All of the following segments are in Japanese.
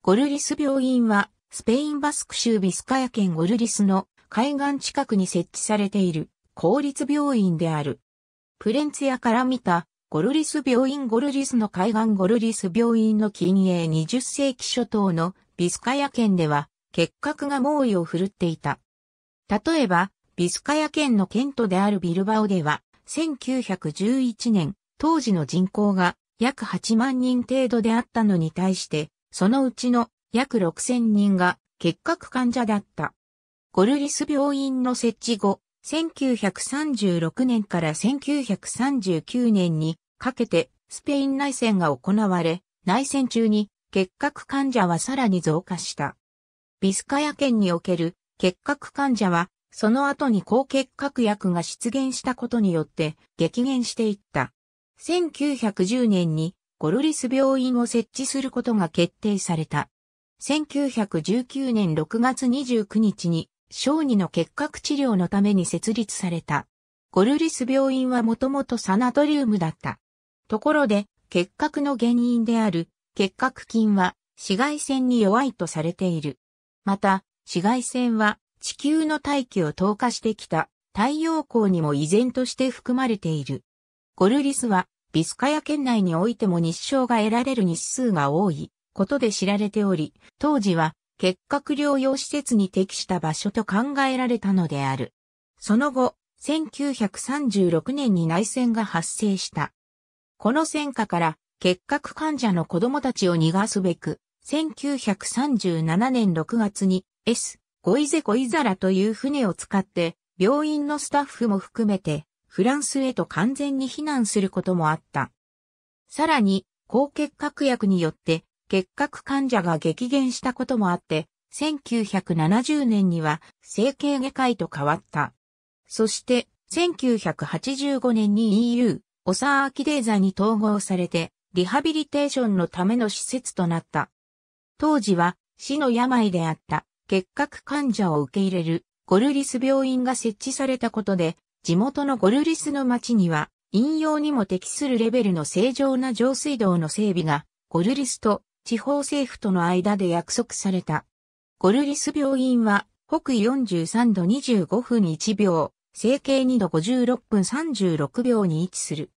ゴルリス病院は、スペインバスク州ビスカヤ県ゴルリスの海岸近くに設置されている公立病院である。プレンツヤから見たゴルリス病院ゴルリスの海岸ゴルリス病院の近衛20世紀初頭のビスカヤ県では結核が猛威を振るっていた。例えば、ビスカヤ県の県都であるビルバオでは1911年当時の人口が約8万人程度であったのに対してそのうちの約6000人が結核患者だった。ゴルリス病院の設置後、1936年から1939年にかけてスペイン内戦が行われ、内戦中に結核患者はさらに増加した。ビスカヤ県における結核患者は、その後に抗結核薬が出現したことによって激減していった。1910年にゴルリス病院を設置することが決定された。1919年6月29日に小児の結核治療のために設立された。ゴルリス病院はもともとサナトリウムだった。ところで、結核の原因である結核菌は紫外線に弱いとされている。また、紫外線は地球の大気を透過してきた太陽光にも依然として含まれている。ゴルリスはビスカヤ県内においても日照が得られる日数が多いことで知られており、当時は結核療養施設に適した場所と考えられたのである。その後、1936年に内戦が発生した。この戦火から結核患者の子供たちを逃がすべく、1937年6月に S、ゴイゼコイザラという船を使って、病院のスタッフも含めてフランスへと完全に避難することもあった。さらに、高結核薬によって、結核患者が激減したこともあって、1970年には整形外科医と変わった。そして、1985年に EU、オサーアキデーザに統合されて、リハビリテーションのための施設となった。当時は、死の病であった、結核患者を受け入れる、ゴルリス病院が設置されたことで、地元のゴルリスの町には、引用にも適するレベルの正常な上水道の整備が、ゴルリスと地方政府との間で約束された。ゴルリス病院は、北43度25分1秒、整形2度56分36秒に位置する。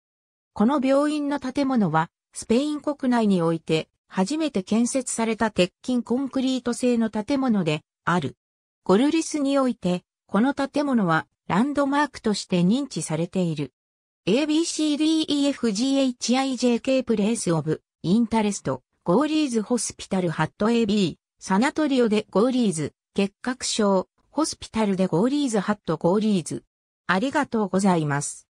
この病院の建物は、スペイン国内において、初めて建設された鉄筋コンクリート製の建物で、ある。ゴルリスにおいて、この建物は、ランドマークとして認知されている。ABCDEFGHIJK プレイスオブインタレストゴーリーズホスピタルハット AB サナトリオでゴーリーズ結核症ホスピタルでゴーリーズハットゴーリーズありがとうございます。